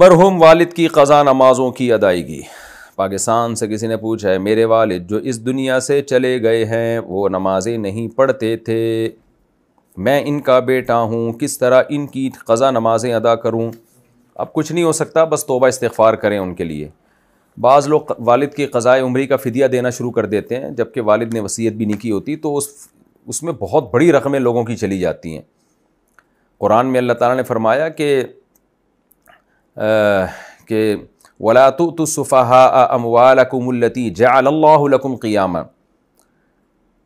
मरहूम वालिद की ख़ज़ा नमाज़ों की अदायगी पाकिस्तान से किसी ने पूछा है मेरे वालिद जो इस दुनिया से चले गए हैं वो नमाज़ें नहीं पढ़ते थे मैं इनका बेटा हूँ किस तरह इनकी ख़ज़ा नमाज़ें अदा करूँ अब कुछ नहीं हो सकता बस तोबा इस्तफ़ार करें उनके लिए बाज़ लोग वालिद की क़ज़ाए उम्री का फ़िदिया देना शुरू कर देते हैं जबकि वालिद ने वसीयत भी नहीं की होती तो उस उसमें बहुत बड़ी रकमें लोगों की चली जाती हैं कुरान में अल्लाह ताला ने फरमाया कि कि वला तो तुसफ़ा अमवालकुमती जयाल्लाकुम क़ियाम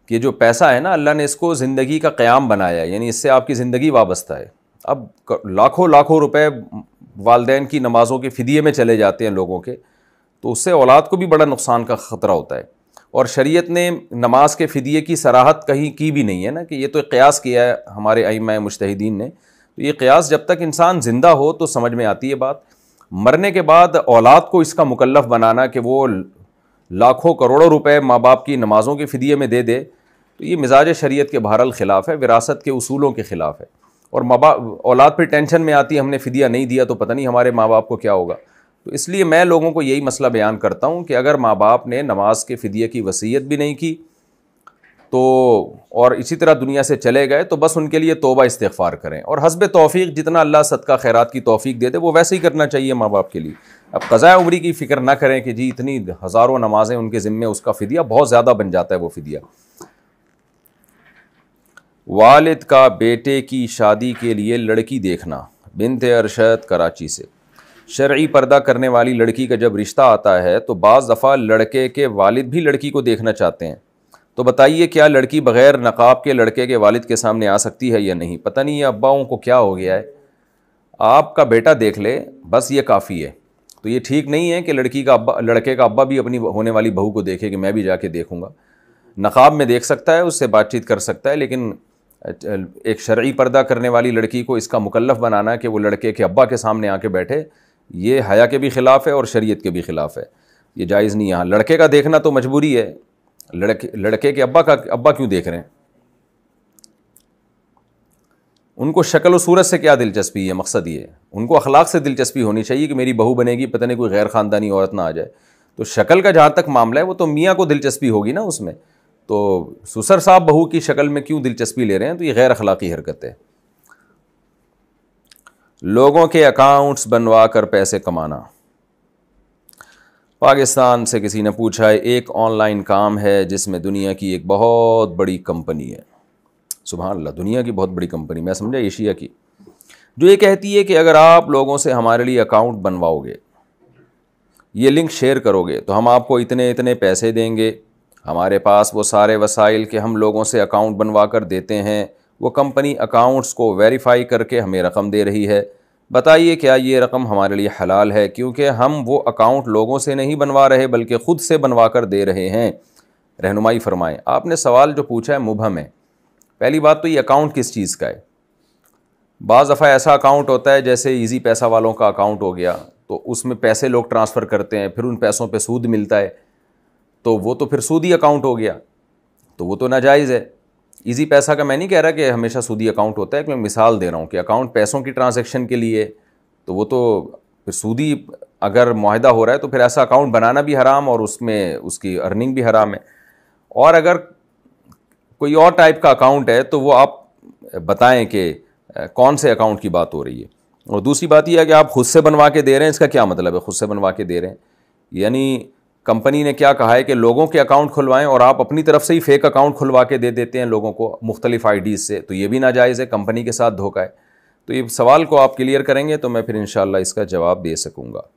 कि जो पैसा है ना अल्लाह ने इसको ज़िंदगी का क़्याम बनाया है यानी इससे आपकी ज़िंदगी वाबस्ता है अब लाखों लाखों रुपए वालदेन की नमाज़ों के फ़दीए में चले जाते हैं लोगों के तो उससे औलाद को भी बड़ा नुकसान का ख़तरा होता है और शरीयत ने नमाज के फ़दीए की सराहत कहीं की भी नहीं है ना कि ये तो क़यास किया है हमारे आईम मुश्तिन ने तो ये क्यास जब तक इंसान ज़िंदा हो तो समझ में आती है बात मरने के बाद औलाद को इसका मुकलफ बनाना कि वो लाखों करोड़ों रुपये माँ बाप की नमाज़ों के फ़दिये में दे दे तो ये मिजाज शरीयत के बहरल ख़िलाफ़ है विरासत के असूलों के ख़िलाफ़ है और माँ बाप औलाद पर टेंशन में आती है हमने फ़दिया नहीं दिया तो पता नहीं हमारे माँ बाप को क्या होगा तो इसलिए मैं लोगों को यही मसला बयान करता हूँ कि अगर माँ बाप ने नमाज के फ़दिये की वसीयत भी नहीं की तो और इसी तरह दुनिया से चले गए तो बस उनके लिए तोबा इस्तफ़ार करें और हसब तोफ़ी जितना अल्लाह सदका खैरात की तोफ़ी दे दे वो वैसे ही करना चाहिए माँ बाप के लिए अब क़ज़ा उमरी की फ़िक्र ना करें कि जी इतनी हज़ारों नमाजें उनके ज़िम्मे उसका फ़दिया बहुत ज़्यादा बन जाता है वो फ़दिया वालद का बेटे की शादी के लिए लड़की देखना बिनत अरशद कराची से शर्य पर्दा करने वाली लड़की का जब रिश्ता आता है तो बज़ दफ़ा लड़के के वालिद भी लड़की को देखना चाहते हैं तो बताइए क्या लड़की बग़ैर नकाब के लड़के के वालिद के सामने आ सकती है या नहीं पता नहीं ये अब्बाओं को क्या हो गया है आपका बेटा देख ले बस ये काफ़ी है तो ये ठीक नहीं है कि लड़की का अब्बा लड़के का अब्बा भी अपनी होने वाली बहू को देखे कि मैं भी जाके देखूँगा नकाब में देख सकता है उससे बातचीत कर सकता है लेकिन एक शर्य पर्दा करने वाली लड़की को इसका मुकलफ बनाना कि वो लड़के के अब्बा के सामने आके बैठे ये हया के भी ख़िलाफ़ है और शरीयत के भी ख़िलाफ़ है ये जायज़ नहीं यहाँ लड़के का देखना तो मजबूरी है लड़के लड़के के अब्बा का अब्बा क्यों देख रहे हैं उनको शक्ल व सूरत से क्या दिलचस्पी है मकसद ये उनको अखलाक से दिलचस्पी होनी चाहिए कि मेरी बहू बनेगी पता नहीं कोई गैर ख़ानदानी औरत ना आ जाए तो शक्ल का जहाँ तक मामला है वो तो मियाँ को दिलचस्पी होगी ना उसमें तो सुसर साहब बहू की शक्ल में क्यों दिलचस्पी ले रहे हैं तो ये गैर अखलाकी हरकत है लोगों के अकाउंट्स बनवा कर पैसे कमाना पाकिस्तान से किसी ने पूछा है एक ऑनलाइन काम है जिसमें दुनिया की एक बहुत बड़ी कंपनी है सुबह अल्लाह दुनिया की बहुत बड़ी कंपनी मैं समझा एशिया की जो ये कहती है कि अगर आप लोगों से हमारे लिए अकाउंट बनवाओगे ये लिंक शेयर करोगे तो हम आपको इतने इतने पैसे देंगे हमारे पास वो सारे वसाइल के हम लोगों से अकाउंट बनवा कर देते हैं वो कंपनी अकाउंट्स को वेरीफाई करके हमें रकम दे रही है बताइए क्या ये रकम हमारे लिए हलाल है क्योंकि हम वो अकाउंट लोगों से नहीं बनवा रहे बल्कि ख़ुद से बनवा कर दे रहे हैं रहनुमाई फरमाएं आपने सवाल जो पूछा है मुबहम है पहली बात तो ये अकाउंट किस चीज़ का है बाज़ दफ़ा ऐसा अकाउंट होता है जैसे ईजी पैसा वालों का अकाउंट हो गया तो उसमें पैसे लोग ट्रांसफ़र करते हैं फिर उन पैसों पर सूद मिलता है तो वो तो फिर सूदी अकाउंट हो गया तो वो तो नाजायज़ है ईजी पैसा का मैं नहीं कह रहा कि हमेशा सूदी अकाउंट होता है कि मैं मिसाल दे रहा हूँ कि अकाउंट पैसों की ट्रांजेक्शन के लिए तो वो तो फिर सूदी अगर माहदा हो रहा है तो फिर ऐसा अकाउंट बनाना भी हराम और उसमें उसकी अर्निंग भी हराम है और अगर कोई और टाइप का अकाउंट है तो वो आप बताएं कि कौन से अकाउंट की बात हो रही है और दूसरी बात यह है कि आप खुद से बनवा के दे रहे हैं इसका क्या मतलब है खुद से बनवा के दे रहे हैं यानी कंपनी ने क्या कहा है कि लोगों के अकाउंट खुलवाएं और आप अपनी तरफ से ही फेक अकाउंट खुलवा के दे देते हैं लोगों को मुख्तलिफ डीज़ से तो ये भी नाजायज़ है कंपनी के साथ धोखा है तो ये सवाल को आप क्लियर करेंगे तो मैं फिर इन इसका जवाब दे सकूँगा